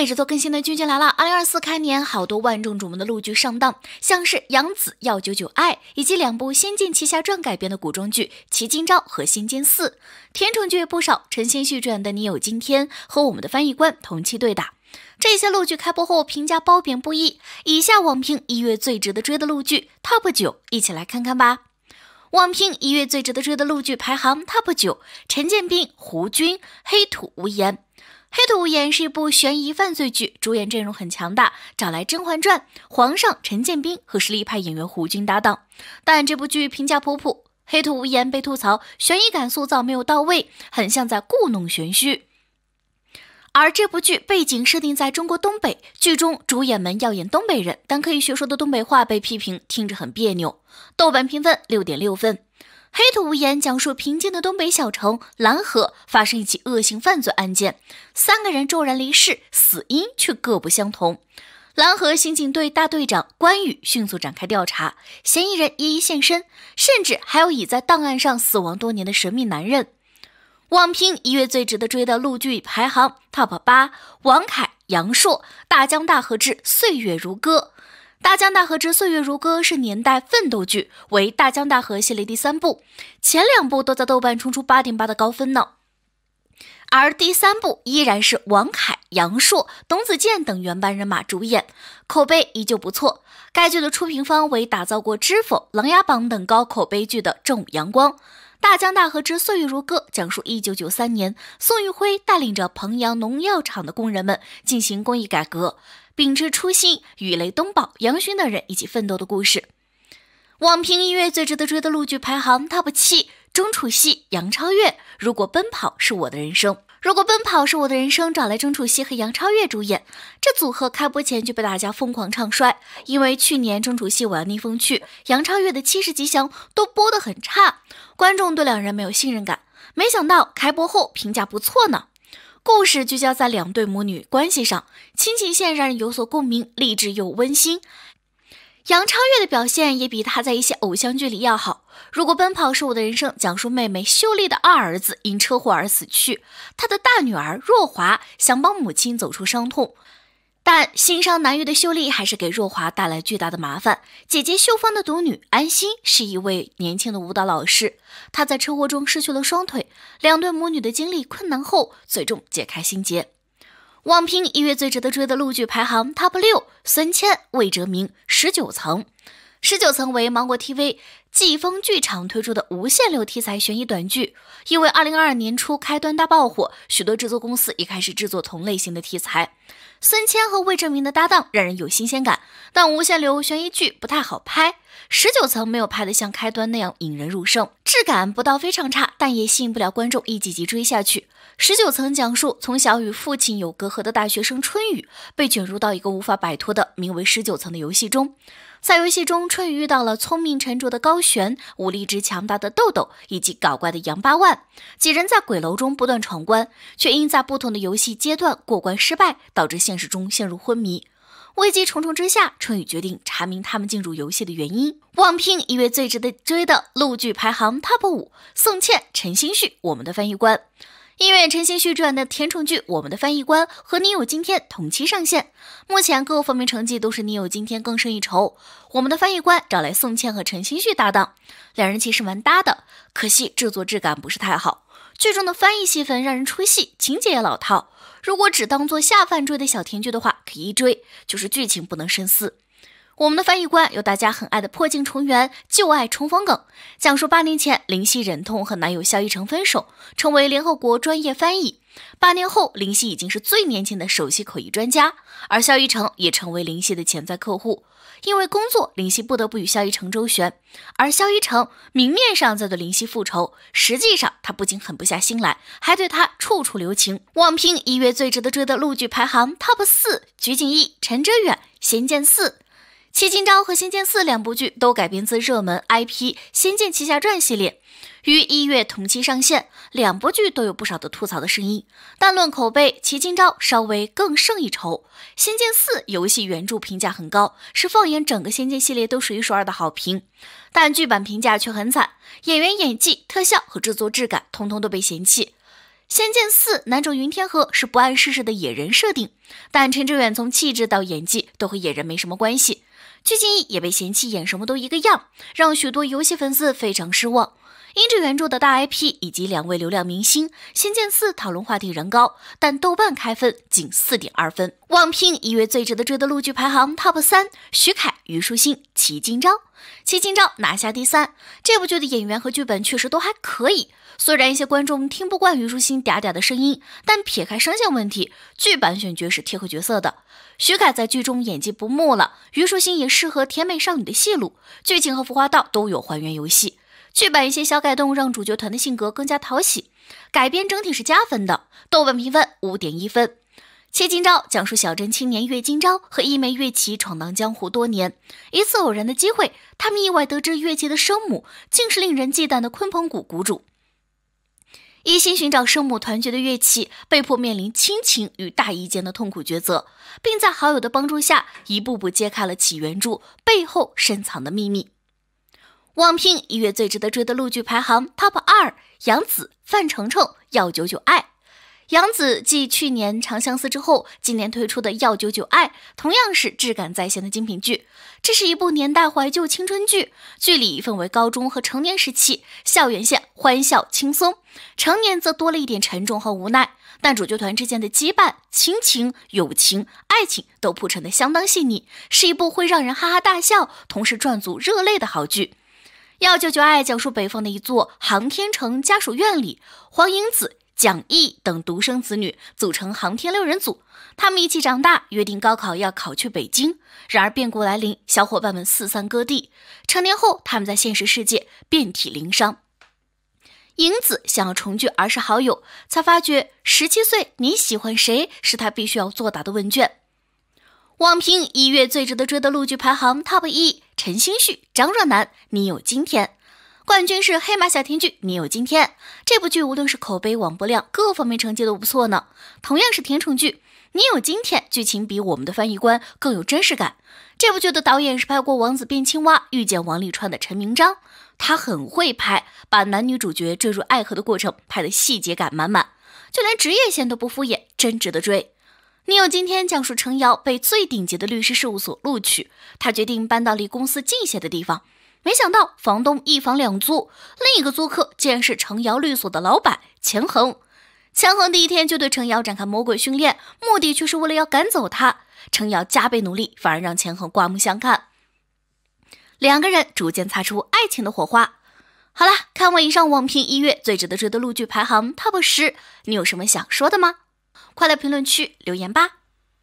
每日做更新的君君来了。二零二四开年，好多万众瞩目的陆剧上档，像是杨紫《要九九爱》，以及两部《仙剑奇侠传》改编的古装剧《奇今朝》和《仙剑四》。甜宠剧也不少，陈星旭主演的《你有今天》和我们的翻译官同期对打。这些陆剧开播后，评价褒贬不一。以下网评一月最值得追的陆剧 top 九，一起来看看吧。网评一月最值得追的陆剧排行 top 九：陈建斌、胡军、黑土、无言。《黑土无言》是一部悬疑犯罪剧，主演阵容很强大，找来《甄嬛传》皇上陈建斌和实力派演员胡军搭档。但这部剧评价普普，《黑土无言》被吐槽悬疑感塑造没有到位，很像在故弄玄虚。而这部剧背景设定在中国东北，剧中主演们要演东北人，但可以学说的东北话被批评听着很别扭。豆瓣评分六点六分。黑土无言讲述平静的东北小城蓝河发生一起恶性犯罪案件，三个人骤然离世，死因却各不相同。蓝河刑警队大队长关羽迅速展开调查，嫌疑人一一现身，甚至还有已在档案上死亡多年的神秘男人。网评一月最值得追的陆剧排行 top 八：王凯、杨烁，《大江大河之岁月如歌》。《大江大河之岁月如歌》是年代奋斗剧，为《大江大河》系列第三部，前两部都在豆瓣冲出八点八的高分呢。而第三部依然是王凯、杨烁、董子健等原班人马主演，口碑依旧不错。该剧的出品方为打造过《知否》《琅琊榜》等高口碑剧的正午阳光。大江大河之岁月如歌讲述一九九三年，宋玉辉带领着彭阳农药厂的工人们进行工艺改革，秉持初心，与雷东宝、杨勋等人一起奋斗的故事。网评音乐最值得追的陆剧排行：TOP 七：钟楚曦、杨超越。如果奔跑是我的人生。如果奔跑是我的人生，找来郑楚曦和杨超越主演，这组合开播前就被大家疯狂唱衰，因为去年郑楚曦《我要逆风去》，杨超越的《七时吉祥》都播得很差，观众对两人没有信任感。没想到开播后评价不错呢。故事聚焦在两对母女关系上，亲情线让人有所共鸣，励志又温馨。杨超越的表现也比她在一些偶像剧里要好。如果奔跑是我的人生，讲述妹妹秀丽的二儿子因车祸而死去，她的大女儿若华想帮母亲走出伤痛，但心伤难愈的秀丽还是给若华带来巨大的麻烦。姐姐秀芳的独女安心是一位年轻的舞蹈老师，她在车祸中失去了双腿。两对母女的经历困难后，最终解开心结。网评一月最值得追的陆剧排行，Top 六：孙千、魏哲鸣，《十九层》。《十九层》为芒果 TV 季风剧场推出的无限流题材悬疑短剧，因为二零二二年初开端大爆火，许多制作公司也开始制作同类型的题材。孙千和魏哲鸣的搭档让人有新鲜感。但无限流悬疑剧不太好拍，十九层没有拍得像开端那样引人入胜，质感不到非常差，但也吸引不了观众一集集追下去。十九层讲述从小与父亲有隔阂的大学生春雨，被卷入到一个无法摆脱的名为十九层的游戏中，在游戏中，春雨遇到了聪明沉着的高璇、武力值强大的豆豆以及搞怪的杨八万，几人在鬼楼中不断闯关，却因在不同的游戏阶段过关失败，导致现实中陷入昏迷。危机重重之下，春雨决定查明他们进入游戏的原因。网评一位最值得追的陆剧排行 top 五，宋茜、陈星旭，《我们的翻译官》，因为陈星旭主演的甜宠剧《我们的翻译官》和《你有今天》同期上线，目前各个方面成绩都是《你有今天》更胜一筹。《我们的翻译官》找来宋茜和陈星旭搭档，两人其实蛮搭的，可惜制作质感不是太好，剧中的翻译戏份让人出戏，情节也老套。如果只当做下饭追的小甜剧的话。可以追，就是剧情不能深思。我们的翻译官有大家很爱的破镜重圆、旧爱重逢梗，讲述八年前林夕忍痛和男友肖一成分手，成为联合国专业翻译。八年后，林夕已经是最年轻的首席口译专家，而萧一城也成为林夕的潜在客户。因为工作，林夕不得不与萧一城周旋，而萧一城明面上在对林夕复仇，实际上他不仅狠不下心来，还对他处处留情。网评一月最值得追的陆剧排行 TOP 四：鞠婧祎、陈哲远、仙剑四。齐金招》和《仙剑四》两部剧都改编自热门 IP《仙剑奇侠传》系列，于一月同期上线。两部剧都有不少的吐槽的声音，但论口碑，《齐金招》稍微更胜一筹。《仙剑四》游戏原著评价很高，是放眼整个仙剑系列都数一数二的好评，但剧版评价却很惨，演员演技、特效和制作质感通通都被嫌弃。《仙剑四》男主云天河是不谙世事的野人设定，但陈志远从气质到演技都和野人没什么关系。鞠婧祎也被嫌弃演什么都一个样，让许多游戏粉丝非常失望。因着原著的大 IP 以及两位流量明星，仙剑四讨论话题人高，但豆瓣开分仅四点二分。网评一月最值得追的陆剧排行 TOP 三：徐凯。虞书欣《齐金朝、齐金朝拿下第三。这部剧的演员和剧本确实都还可以。虽然一些观众听不惯虞书欣嗲嗲的声音，但撇开声线问题，剧版选角是贴合角色的。徐凯在剧中演技不木了，虞书欣也适合甜美少女的戏路。剧情和《浮化道》都有还原游戏。剧版一些小改动让主角团的性格更加讨喜，改编整体是加分的。豆瓣评分五点一分。《月今朝》讲述小镇青年岳今朝和一枚乐琪闯荡江湖多年，一次偶然的机会，他们意外得知乐琪的生母竟是令人忌惮的鲲鹏谷谷主。一心寻找生母团聚的乐琪，被迫面临亲情与大义间的痛苦抉择，并在好友的帮助下，一步步揭开了起源柱背后深藏的秘密。网评一月最值得追的陆剧排行 Top 二：杨紫、范丞丞要久久爱。杨紫继去年《长相思》之后，今年推出的《药九九爱》同样是质感在线的精品剧。这是一部年代怀旧青春剧，剧里分为高中和成年时期，校园线欢笑轻松，成年则多了一点沉重和无奈。但主角团之间的羁绊、亲情、友情、爱情都铺陈的相当细腻，是一部会让人哈哈大笑，同时赚足热泪的好剧。《药九九爱》讲述北方的一座航天城家属院里，黄英子。蒋毅等独生子女组成航天六人组，他们一起长大，约定高考要考去北京。然而变故来临，小伙伴们四散各地。成年后，他们在现实世界遍体鳞伤。影子想要重聚儿时好友，才发觉十七岁你喜欢谁是他必须要作答的问卷。网评一月最值得追的陆剧排行 TOP 一：陈星旭、张若楠，你有今天？冠军是黑马小甜剧《你有今天》这部剧，无论是口碑、网播量，各方面成绩都不错呢。同样是甜宠剧，《你有今天》剧情比我们的翻译官更有真实感。这部剧的导演是拍过《王子变青蛙》、《遇见王沥川》的陈明章，他很会拍，把男女主角坠入爱河的过程拍得细节感满满，就连职业线都不敷衍，真值得追。《你有今天》讲述程瑶被最顶级的律师事务所录取，他决定搬到离公司近些的地方。没想到房东一房两租，另一个租客竟然是程瑶律所的老板钱恒。钱恒第一天就对程瑶展开魔鬼训练，目的却是为了要赶走他。程瑶加倍努力，反而让钱恒刮目相看。两个人逐渐擦出爱情的火花。好了，看完以上网评一月最值得追的陆剧排行 TOP 十，你有什么想说的吗？快来评论区留言吧。